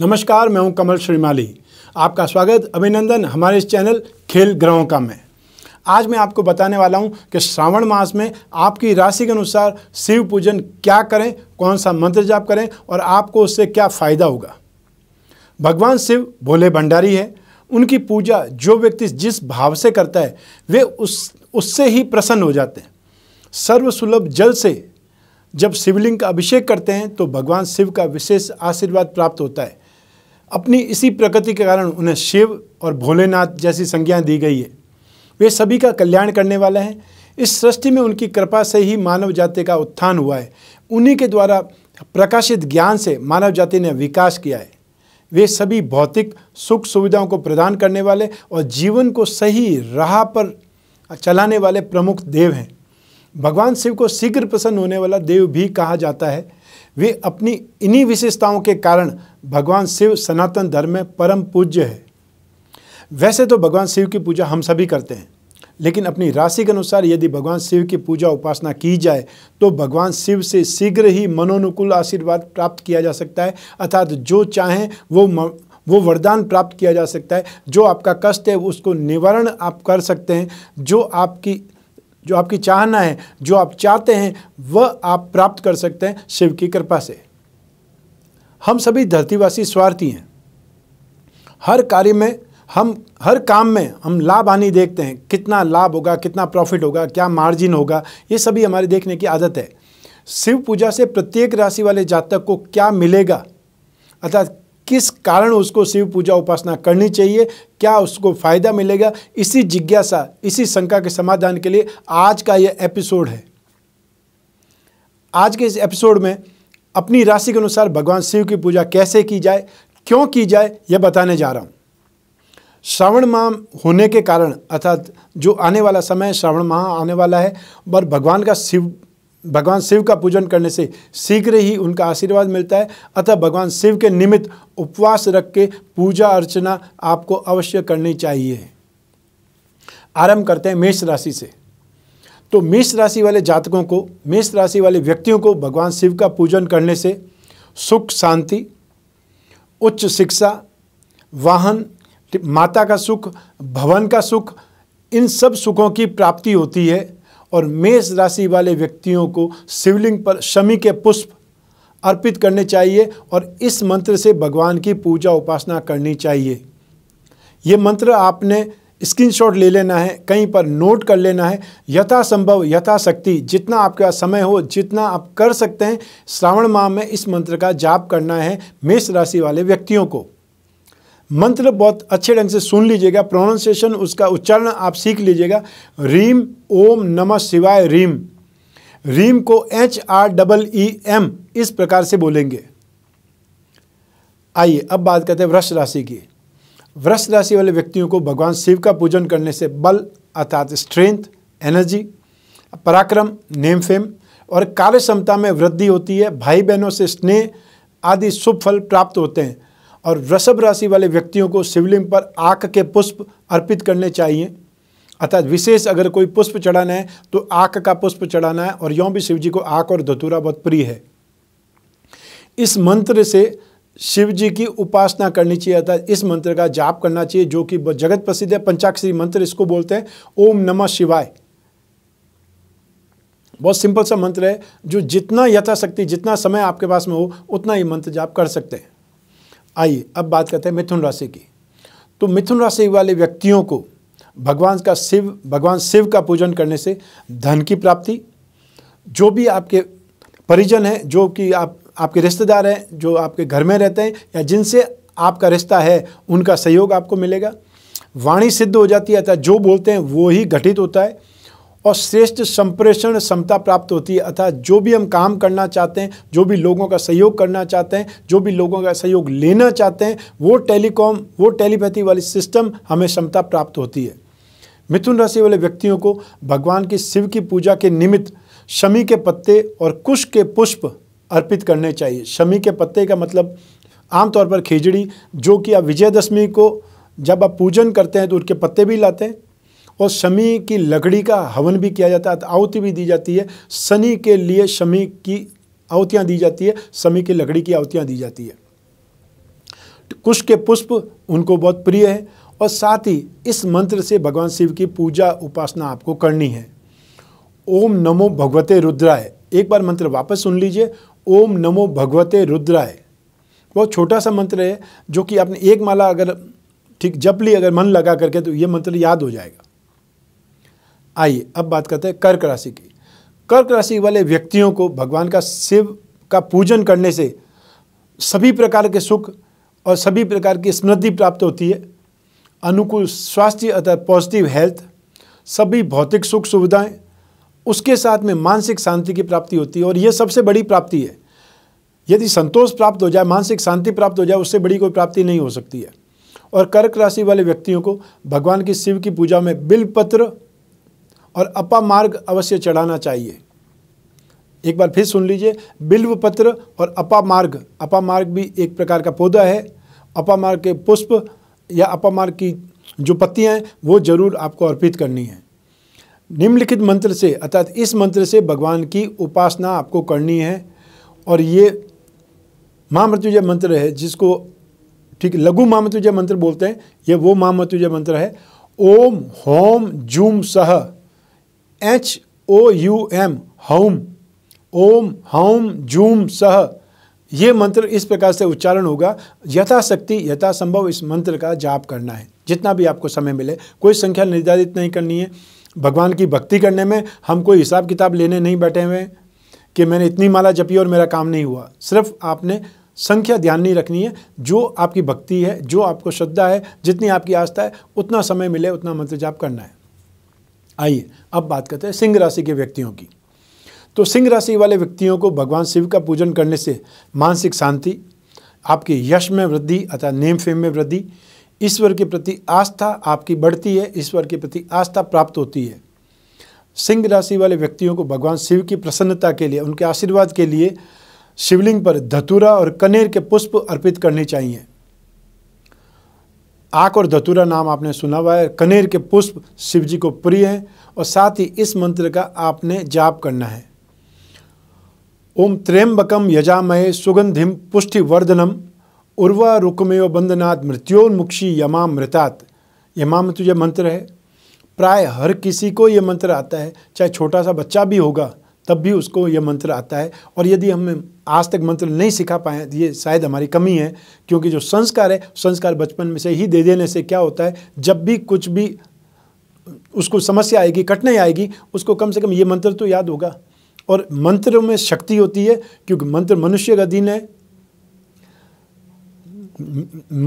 नमस्कार मैं हूं कमल श्रीमाली आपका स्वागत अभिनंदन हमारे इस चैनल खेल ग्रहों का में आज मैं आपको बताने वाला हूं कि श्रावण मास में आपकी राशि के अनुसार शिव पूजन क्या करें कौन सा मंत्र जाप करें और आपको उससे क्या फ़ायदा होगा भगवान शिव भोले भंडारी है उनकी पूजा जो व्यक्ति जिस भाव से करता है वे उस उससे ही प्रसन्न हो जाते हैं सर्वसुलभ जल से जब शिवलिंग का अभिषेक करते हैं तो भगवान शिव का विशेष आशीर्वाद प्राप्त होता है अपनी इसी प्रकृति के कारण उन्हें शिव और भोलेनाथ जैसी संज्ञा दी गई है वे सभी का कल्याण करने वाले हैं इस सृष्टि में उनकी कृपा से ही मानव जाति का उत्थान हुआ है उन्हीं के द्वारा प्रकाशित ज्ञान से मानव जाति ने विकास किया है वे सभी भौतिक सुख सुविधाओं को प्रदान करने वाले और जीवन को सही राह पर चलाने वाले प्रमुख देव हैं भगवान शिव को शीघ्र प्रसन्न होने वाला देव भी कहा जाता है वे अपनी इन्हीं विशेषताओं के कारण भगवान शिव सनातन धर्म में परम पूज्य है वैसे तो भगवान शिव की पूजा हम सभी करते हैं लेकिन अपनी राशि के अनुसार यदि भगवान शिव की पूजा उपासना की जाए तो भगवान शिव से शीघ्र ही मनोनुकूल आशीर्वाद प्राप्त किया जा सकता है अर्थात जो चाहें वो म, वो वरदान प्राप्त किया जा सकता है जो आपका कष्ट है उसको निवारण आप कर सकते हैं जो आपकी जो आपकी चाहना है जो आप चाहते हैं वह आप प्राप्त कर सकते हैं शिव की कृपा से हम सभी धरतीवासी स्वार्थी हैं हर कार्य में हम हर काम में हम लाभ हानि देखते हैं कितना लाभ होगा कितना प्रॉफिट होगा क्या मार्जिन होगा ये सभी हमारे देखने की आदत है शिव पूजा से प्रत्येक राशि वाले जातक को क्या मिलेगा अर्थात किस कारण उसको शिव पूजा उपासना करनी चाहिए क्या उसको फ़ायदा मिलेगा इसी जिज्ञासा इसी शंका के समाधान के लिए आज का यह एपिसोड है आज के इस एपिसोड में अपनी राशि के अनुसार भगवान शिव की पूजा कैसे की जाए क्यों की जाए यह बताने जा रहा हूं श्रावण माह होने के कारण अर्थात जो आने वाला समय श्रावण माह आने वाला है और भगवान का शिव भगवान शिव का पूजन करने से शीघ्र ही उनका आशीर्वाद मिलता है अतः भगवान शिव के निमित्त उपवास रख के पूजा अर्चना आपको अवश्य करनी चाहिए आरंभ करते हैं मेष राशि से तो मेष राशि वाले जातकों को मेष राशि वाले व्यक्तियों को भगवान शिव का पूजन करने से सुख शांति उच्च शिक्षा वाहन माता का सुख भवन का सुख इन सब सुखों की प्राप्ति होती है और मेष राशि वाले व्यक्तियों को शिवलिंग पर शमी के पुष्प अर्पित करने चाहिए और इस मंत्र से भगवान की पूजा उपासना करनी चाहिए ये मंत्र आपने स्क्रीनशॉट ले लेना है कहीं पर नोट कर लेना है यथासंभव यथाशक्ति जितना आपके पास समय हो जितना आप कर सकते हैं श्रावण माह में इस मंत्र का जाप करना है मेष राशि वाले व्यक्तियों को मंत्र बहुत अच्छे ढंग से सुन लीजिएगा प्रोनाउंसिएशन उसका उच्चारण आप सीख लीजिएगा रीम ओम नमः शिवाय रीम रीम को H R double E M इस प्रकार से बोलेंगे आइए अब बात करते हैं वृक्ष राशि की वृक्ष राशि वाले व्यक्तियों को भगवान शिव का पूजन करने से बल अर्थात स्ट्रेंथ एनर्जी पराक्रम नेम फेम और कार्य क्षमता में वृद्धि होती है भाई बहनों से स्नेह आदि शुभ फल प्राप्त होते हैं और वृषभ राशि वाले व्यक्तियों को शिवलिंग पर आक के पुष्प अर्पित करने चाहिए अर्थात विशेष अगर कोई पुष्प चढ़ाना है तो आक का पुष्प चढ़ाना है और यों भी शिव जी को आक और धतूरा बहुत प्रिय है इस मंत्र से शिव जी की उपासना करनी चाहिए अर्थात इस मंत्र का जाप करना चाहिए जो कि जगत प्रसिद्ध है पंचाक्षरी मंत्र इसको बोलते हैं ओम नमः शिवाय बहुत सिंपल सा मंत्र है जो जितना यथाशक्ति जितना समय आपके पास में हो उतना ही मंत्र जाप कर सकते हैं आइए अब बात करते हैं मिथुन राशि की तो मिथुन राशि वाले व्यक्तियों को भगवान का शिव भगवान शिव का पूजन करने से धन की प्राप्ति जो भी आपके परिजन हैं जो कि आप आपके रिश्तेदार हैं जो आपके घर में रहते हैं या जिनसे आपका रिश्ता है उनका सहयोग आपको मिलेगा वाणी सिद्ध हो जाती है अर्थात जो बोलते हैं वो ही घटित होता है और श्रेष्ठ संप्रेषण क्षमता प्राप्त होती है अर्थात जो भी हम काम करना चाहते हैं जो भी लोगों का सहयोग करना चाहते हैं जो भी लोगों का सहयोग लेना चाहते हैं वो टेलीकॉम वो टेलीपैथी वाली सिस्टम हमें क्षमता प्राप्त होती है मिथुन राशि वाले व्यक्तियों को भगवान की शिव की पूजा के निमित्त शमी के पत्ते और कुश के पुष्प अर्पित करने चाहिए शमी के पत्ते का मतलब आमतौर पर खिचड़ी जो कि आप विजयदशमी को जब आप पूजन करते हैं तो उनके पत्ते भी लाते हैं और शमी की लकड़ी का हवन भी किया जाता है आहुति भी दी जाती है शनि के लिए शमी की आहुतियाँ दी जाती है शमी की लकड़ी की आहुतियाँ दी जाती है कुश के पुष्प उनको बहुत प्रिय है और साथ ही इस मंत्र से भगवान शिव की पूजा उपासना आपको करनी है ओम नमो भगवते रुद्राय एक बार मंत्र वापस सुन लीजिए ओम नमो भगवते रुद्राय बहुत छोटा सा मंत्र है जो कि आपने एक माला अगर ठीक जप ली अगर मन लगा करके तो ये मंत्र याद हो जाएगा आइए अब बात करते हैं कर्क राशि की कर्क राशि वाले व्यक्तियों को भगवान का शिव का पूजन करने से सभी प्रकार के सुख और सभी प्रकार की समृद्धि प्राप्त होती है अनुकूल स्वास्थ्य अर्थात पॉजिटिव हेल्थ सभी भौतिक सुख सुविधाएं उसके साथ में मानसिक शांति की प्राप्ति होती है और यह सबसे बड़ी प्राप्ति है यदि संतोष प्राप्त हो जाए मानसिक शांति प्राप्त हो जाए उससे बड़ी कोई प्राप्ति नहीं हो सकती है और कर्क राशि वाले व्यक्तियों को भगवान की शिव की पूजा में बिलपत्र और अपा मार्ग अवश्य चढ़ाना चाहिए एक बार फिर सुन लीजिए बिल्व पत्र और अपा मार्ग अपा मार्ग भी एक प्रकार का पौधा है अपा मार्ग के पुष्प या अपा मार्ग की जो पत्तियाँ हैं वो जरूर आपको अर्पित करनी है निम्नलिखित मंत्र से अर्थात इस मंत्र से भगवान की उपासना आपको करनी है और ये महामृत्युजय मंत्र है जिसको ठीक लघु महामृत्युजय मंत्र बोलते हैं ये वो महामृत्युजय मंत्र है ओम होम जूम सह एच ओ यू एम होम ओम होम जूम सह ये मंत्र इस प्रकार से उच्चारण होगा यथाशक्ति यथासंभव इस मंत्र का जाप करना है जितना भी आपको समय मिले कोई संख्या निर्धारित नहीं करनी है भगवान की भक्ति करने में हम कोई हिसाब किताब लेने नहीं बैठे हुए कि मैंने इतनी माला जपी और मेरा काम नहीं हुआ सिर्फ आपने संख्या ध्यान नहीं रखनी है जो आपकी भक्ति है जो आपको श्रद्धा है जितनी आपकी आस्था है उतना समय मिले उतना मंत्र जाप करना है आइए अब बात करते हैं सिंह राशि के व्यक्तियों की तो सिंह राशि वाले व्यक्तियों को भगवान शिव का पूजन करने से मानसिक शांति आपके यश में वृद्धि अथवा नेम फेम में वृद्धि ईश्वर के प्रति आस्था आपकी बढ़ती है ईश्वर के प्रति आस्था प्राप्त होती है सिंह राशि वाले व्यक्तियों को भगवान शिव की प्रसन्नता के लिए उनके आशीर्वाद के लिए शिवलिंग पर धतूरा और कनेर के पुष्प अर्पित करने चाहिए आक और धतूरा नाम आपने सुना हुआ है कनेर के पुष्प शिव जी को प्रिय हैं और साथ ही इस मंत्र का आपने जाप करना है ओम त्रेम्बकम यजामहे सुगंधिम पुष्टिवर्धनम उर्वा रुकमेव बंदनाथ मृत्योन्मुक्षी यमा मृतात यमामृत्यु यह मंत्र है प्राय हर किसी को ये मंत्र आता है चाहे छोटा सा बच्चा भी होगा तब भी उसको यह मंत्र आता है और यदि हम आज तक मंत्र नहीं सिखा पाए तो ये शायद हमारी कमी है क्योंकि जो संस्कार है संस्कार बचपन में से ही दे देने से क्या होता है जब भी कुछ भी उसको समस्या आएगी कठिनाई आएगी उसको कम से कम ये मंत्र तो याद होगा और मंत्र में शक्ति होती है क्योंकि मंत्र मनुष्य का दिन है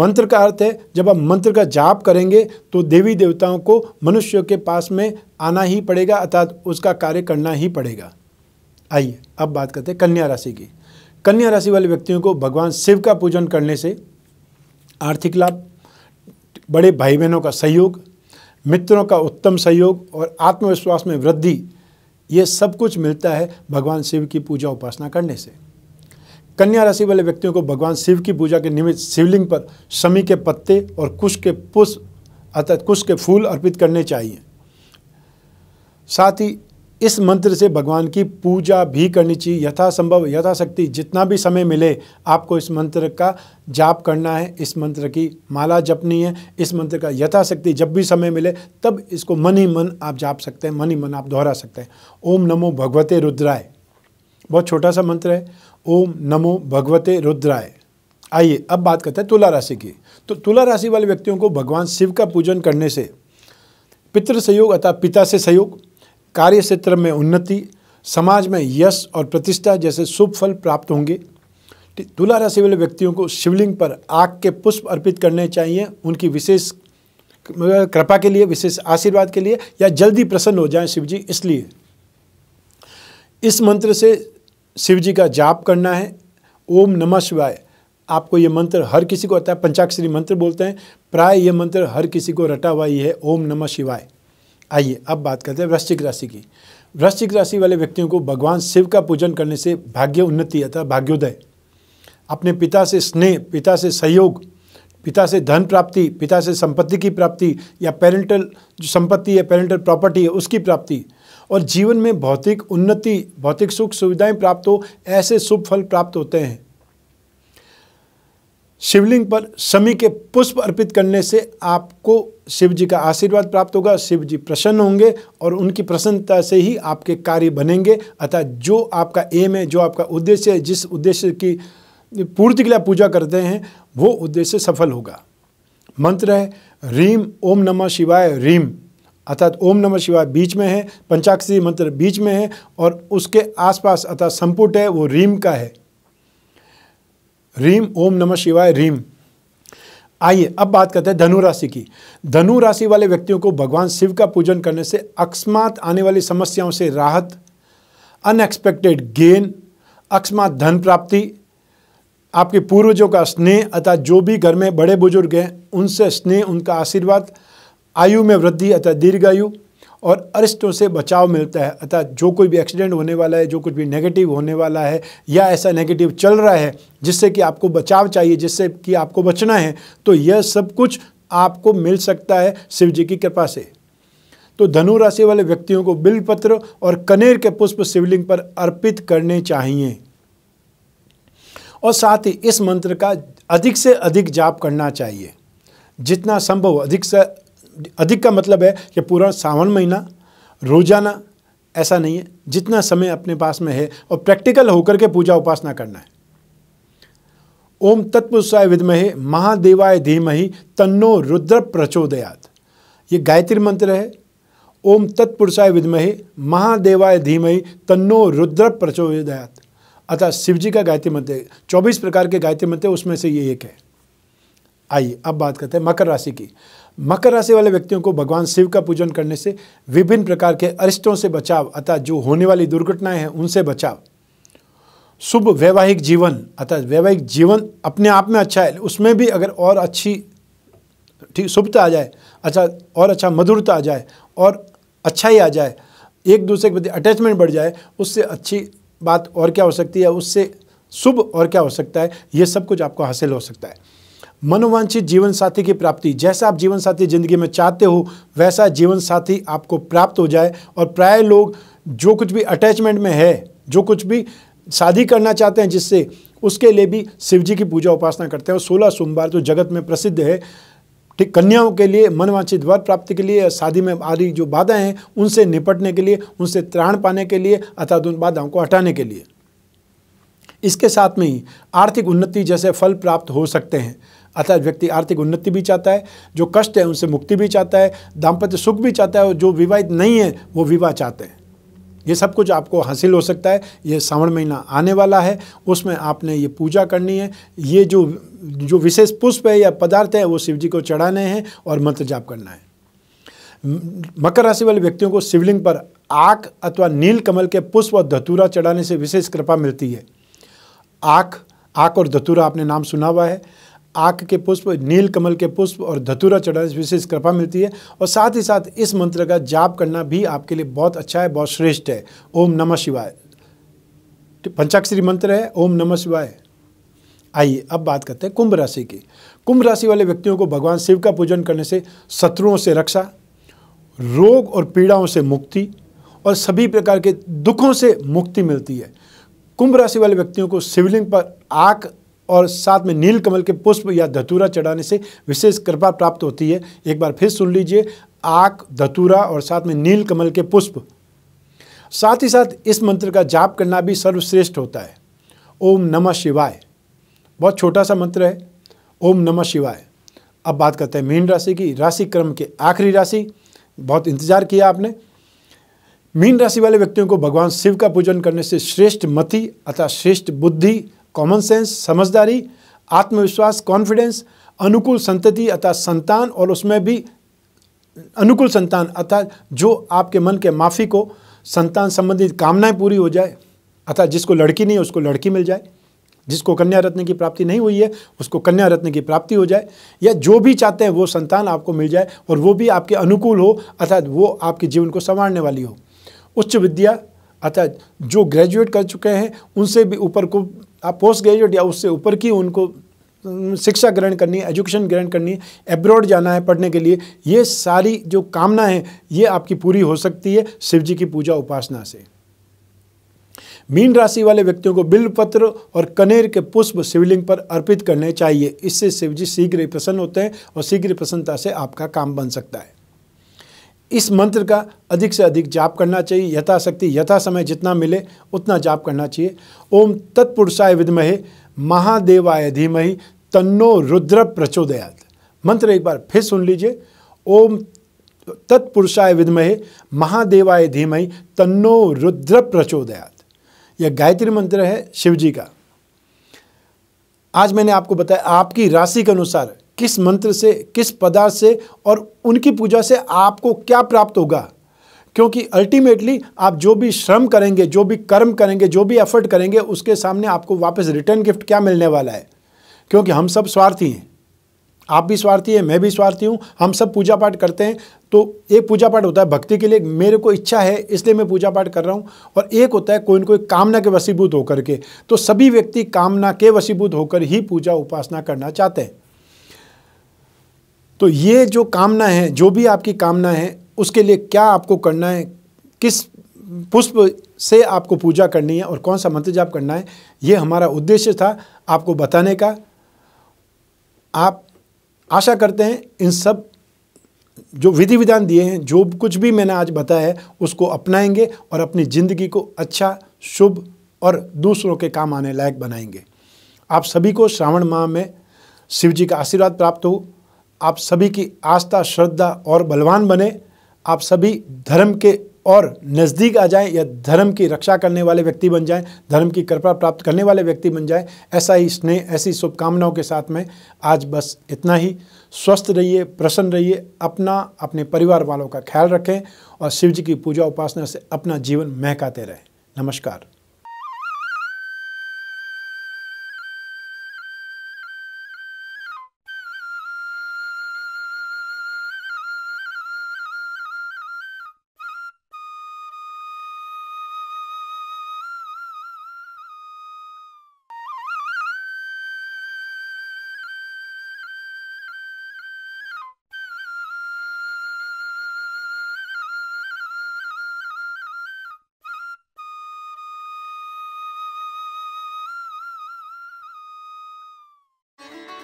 मंत्र का अर्थ है जब आप मंत्र का जाप करेंगे तो देवी देवताओं को मनुष्य के पास में आना ही पड़ेगा अर्थात उसका कार्य करना ही पड़ेगा आइए अब बात करते हैं कन्या राशि की कन्या राशि वाले व्यक्तियों को भगवान शिव का पूजन करने से आर्थिक लाभ बड़े भाई बहनों का सहयोग मित्रों का उत्तम सहयोग और आत्मविश्वास में वृद्धि ये सब कुछ मिलता है भगवान शिव की पूजा उपासना करने से कन्या राशि वाले व्यक्तियों को भगवान शिव की पूजा के निमित्त शिवलिंग पर शमी के पत्ते और कुश के पुष्प अर्थात कुश के फूल अर्पित करने चाहिए साथ ही इस मंत्र से भगवान की पूजा भी करनी चाहिए यथासंभव यथाशक्ति जितना भी समय मिले आपको इस मंत्र का जाप करना है इस मंत्र की माला जपनी है इस मंत्र का यथाशक्ति जब भी समय मिले तब इसको मन ही मन आप जाप सकते हैं मन ही मन आप दोहरा सकते हैं ओम नमो भगवते रुद्राय बहुत छोटा सा मंत्र है ओम नमो भगवते रुद्राय आइए अब बात करते हैं तुला राशि की तो तुला राशि वाले व्यक्तियों को भगवान शिव का पूजन करने से पितृ सहयोग पिता से सहयोग कार्य क्षेत्र में उन्नति समाज में यश और प्रतिष्ठा जैसे शुभ फल प्राप्त होंगे तुला राशि वाले व्यक्तियों को शिवलिंग पर आग के पुष्प अर्पित करने चाहिए उनकी विशेष कृपा के लिए विशेष आशीर्वाद के लिए या जल्दी प्रसन्न हो जाए शिवजी इसलिए इस मंत्र से शिवजी का जाप करना है ओम नमः शिवाय आपको ये मंत्र हर किसी को आता है पंचाक्षरी मंत्र बोलते हैं प्राय ये मंत्र हर किसी को रटा हुआ ही है ओम नमः शिवाय आइए अब बात करते हैं वृश्चिक राशि की वृश्चिक राशि वाले व्यक्तियों को भगवान शिव का पूजन करने से भाग्य उन्नति अथवा भाग्योदय अपने पिता से स्नेह पिता से सहयोग पिता से धन प्राप्ति पिता से संपत्ति की प्राप्ति या पेरेंटल जो संपत्ति है पेरेंटल प्रॉपर्टी है उसकी प्राप्ति और जीवन में भौतिक उन्नति भौतिक सुख सुविधाएं प्राप्त हो ऐसे शुभ फल प्राप्त होते हैं शिवलिंग पर शमी के पुष्प अर्पित करने से आपको शिव जी का आशीर्वाद प्राप्त होगा शिव जी प्रसन्न होंगे और उनकी प्रसन्नता से ही आपके कार्य बनेंगे अतः जो आपका एम है जो आपका उद्देश्य है जिस उद्देश्य की पूर्ति के लिए पूजा करते हैं वो उद्देश्य सफल होगा मंत्र है रीम ओम नमः शिवाय रीम अर्थात ओम नमः शिवाय बीच में है पंचाक्षरी मंत्र बीच में है और उसके आसपास अर्थात संपुट है वो रीम का है रीम ओम नमः शिवाय रीम आइए अब बात करते हैं धनु राशि की धनु राशि वाले व्यक्तियों को भगवान शिव का पूजन करने से अकस्मात आने वाली समस्याओं से राहत अनएक्सपेक्टेड गेन अकस्मात धन प्राप्ति आपके पूर्वजों का स्नेह अथा जो भी घर में बड़े बुजुर्ग हैं उनसे स्नेह उनका आशीर्वाद आयु में वृद्धि अथा दीर्घायु और अरिस्टों से बचाव मिलता है अतः जो कोई भी एक्सीडेंट होने वाला है जो कुछ भी नेगेटिव होने वाला है या ऐसा नेगेटिव चल रहा है जिससे कि आपको बचाव चाहिए जिससे कि आपको बचना है तो यह सब कुछ आपको मिल सकता है शिव जी की कृपा से तो धनु राशि वाले व्यक्तियों को बिलपत्र और कनेर के पुष्प शिवलिंग पर अर्पित करने चाहिए और साथ ही इस मंत्र का अधिक से अधिक जाप करना चाहिए जितना संभव अधिक से अधिक का मतलब है कि पूरा सावन महीना रोजाना ऐसा नहीं है जितना समय अपने पास में है और प्रैक्टिकल होकर के पूजा उपासना करना है ओम तत्पुरुषाय विदमहे महादेवाय धीमहि तन्नो रुद्र प्रचोदयात ये गायत्री मंत्र है ओम तत्पुरुषाय विदमहे महादेवाय धीमहि तन्नो रुद्र प्रचोदयात अतः शिवजी का गायत्री मंत्र चौबीस प्रकार के गायत्री मंत्र उसमें से ये एक है आइए अब बात करते हैं मकर राशि की मकर राशि वाले व्यक्तियों को भगवान शिव का पूजन करने से विभिन्न प्रकार के अरिष्टों से बचाव अतः जो होने वाली दुर्घटनाएं हैं उनसे बचाव शुभ वैवाहिक जीवन अतः वैवाहिक जीवन अपने आप में अच्छा है उसमें भी अगर और अच्छी ठीक शुभता आ जाए अच्छा और अच्छा मधुरता आ जाए और अच्छा ही आ जाए एक दूसरे के प्रति अटैचमेंट बढ़ जाए उससे अच्छी बात और क्या हो सकती है उससे शुभ और क्या हो सकता है ये सब कुछ आपको हासिल हो सकता है मनोवांछित जीवन साथी की प्राप्ति जैसा आप जीवन साथी जिंदगी में चाहते हो वैसा जीवन साथी आपको प्राप्त हो जाए और प्राय लोग जो कुछ भी अटैचमेंट में है जो कुछ भी शादी करना चाहते हैं जिससे उसके लिए भी शिव जी की पूजा उपासना करते हैं और सोलह सोमवार जो तो जगत में प्रसिद्ध है ठीक कन्याओं के लिए मनवांछित वर प्राप्ति के लिए शादी में आ रही जो बाधाएं हैं उनसे निपटने के लिए उनसे त्राण पाने के लिए अर्थात उन बाधाओं को हटाने के लिए इसके साथ में ही आर्थिक उन्नति जैसे फल प्राप्त हो सकते हैं अतः व्यक्ति आर्थिक उन्नति भी चाहता है जो कष्ट है उनसे मुक्ति भी चाहता है दाम्पत्य सुख भी चाहता है और जो विवाहित नहीं है वो विवाह चाहते हैं ये सब कुछ आपको हासिल हो सकता है ये श्रावण महीना आने वाला है उसमें आपने ये पूजा करनी है ये जो जो विशेष पुष्प है या पदार्थ है वो शिव जी को चढ़ाने हैं और मंत्र जाप करना है मकर राशि वाले व्यक्तियों को शिवलिंग पर आक अथवा नील कमल के पुष्प और धतूरा चढ़ाने से विशेष कृपा मिलती है आक आक और धतूरा आपने नाम सुना हुआ है आक के पुष्प नील कमल के पुष्प और धतुरा चढ़ाने से विशेष कृपा मिलती है और साथ ही साथ इस मंत्र का जाप करना भी आपके लिए बहुत अच्छा है बहुत श्रेष्ठ है ओम नमः शिवाय तो पंचाक्षरी मंत्र है ओम नमः शिवाय आइए अब बात करते हैं कुंभ राशि की कुंभ राशि वाले व्यक्तियों को भगवान शिव का पूजन करने से शत्रुओं से रक्षा रोग और पीड़ाओं से मुक्ति और सभी प्रकार के दुखों से मुक्ति मिलती है कुंभ राशि वाले व्यक्तियों को शिवलिंग पर आक और साथ में नील कमल के पुष्प या धतूरा चढ़ाने से विशेष कृपा प्राप्त होती है एक बार फिर सुन लीजिए आक धतूरा और साथ में नील कमल के पुष्प साथ ही साथ इस मंत्र का जाप करना भी सर्वश्रेष्ठ होता है ओम नमः शिवाय बहुत छोटा सा मंत्र है ओम नमः शिवाय अब बात करते हैं मीन राशि की राशि क्रम के आखिरी राशि बहुत इंतजार किया आपने मीन राशि वाले व्यक्तियों को भगवान शिव का पूजन करने से श्रेष्ठ मति अथा श्रेष्ठ बुद्धि कॉमन सेंस समझदारी आत्मविश्वास कॉन्फिडेंस अनुकूल संतति अर्थात संतान और उसमें भी अनुकूल संतान अर्थात जो आपके मन के माफ़ी को संतान संबंधित कामनाएं पूरी हो जाए अर्थात जिसको लड़की नहीं है उसको लड़की मिल जाए जिसको कन्या रत्न की प्राप्ति नहीं हुई है उसको कन्या रत्न की प्राप्ति हो जाए या जो भी चाहते हैं वो संतान आपको मिल जाए और वो भी आपके अनुकूल हो अर्थात वो आपके जीवन को संवारने वाली हो उच्च विद्या अर्थात जो ग्रेजुएट कर चुके हैं उनसे भी ऊपर को आप पोस्ट ग्रेजुएट या उससे ऊपर की उनको शिक्षा ग्रहण करनी है एजुकेशन ग्रहण करनी है एब्रॉड जाना है पढ़ने के लिए ये सारी जो कामना है ये आपकी पूरी हो सकती है शिव जी की पूजा उपासना से मीन राशि वाले व्यक्तियों को पत्र और कनेर के पुष्प शिवलिंग पर अर्पित करने चाहिए इससे शिव जी शीघ्र ही प्रसन्न होते हैं और शीघ्र प्रसन्नता से आपका काम बन सकता है इस मंत्र का अधिक से अधिक जाप करना चाहिए यथाशक्ति यथा समय जितना मिले उतना जाप करना चाहिए ओम तत्पुरुषाय विद्महे महादेवाय धीमहि तन्नो रुद्र प्रचोदयात मंत्र एक बार फिर सुन लीजिए ओम तत्पुरुषाय विद्महे महादेवाय धीमहि तन्नो रुद्र प्रचोदयात यह गायत्री मंत्र है शिव जी का आज मैंने आपको बताया आपकी राशि के अनुसार किस मंत्र से किस पदार्थ से और उनकी पूजा से आपको क्या प्राप्त होगा क्योंकि अल्टीमेटली आप जो भी श्रम करेंगे जो भी कर्म करेंगे जो भी एफर्ट करेंगे उसके सामने आपको वापस रिटर्न गिफ्ट क्या मिलने वाला है क्योंकि हम सब स्वार्थी हैं आप भी स्वार्थी हैं मैं भी स्वार्थी हूँ हम सब पूजा पाठ करते हैं तो एक पूजा पाठ होता है भक्ति के लिए मेरे को इच्छा है इसलिए मैं पूजा पाठ कर रहा हूँ और एक होता है कोई ना कोई कामना के वसीभूत होकर के तो सभी व्यक्ति कामना के वसीभूत होकर ही पूजा उपासना करना चाहते हैं तो ये जो कामना है जो भी आपकी कामना है उसके लिए क्या आपको करना है किस पुष्प से आपको पूजा करनी है और कौन सा मंत्र जाप करना है ये हमारा उद्देश्य था आपको बताने का आप आशा करते हैं इन सब जो विधि विधान दिए हैं जो कुछ भी मैंने आज बताया है उसको अपनाएंगे और अपनी ज़िंदगी को अच्छा शुभ और दूसरों के काम आने लायक बनाएंगे आप सभी को श्रावण माह में शिव जी का आशीर्वाद प्राप्त हो आप सभी की आस्था श्रद्धा और बलवान बने आप सभी धर्म के और नज़दीक आ जाएं या धर्म की रक्षा करने वाले व्यक्ति बन जाएं धर्म की कृपा प्राप्त करने वाले व्यक्ति बन जाएं ऐसा ही स्नेह ऐसी शुभकामनाओं के साथ में आज बस इतना ही स्वस्थ रहिए प्रसन्न रहिए अपना अपने परिवार वालों का ख्याल रखें और शिव जी की पूजा उपासना से अपना जीवन महकाते रहें नमस्कार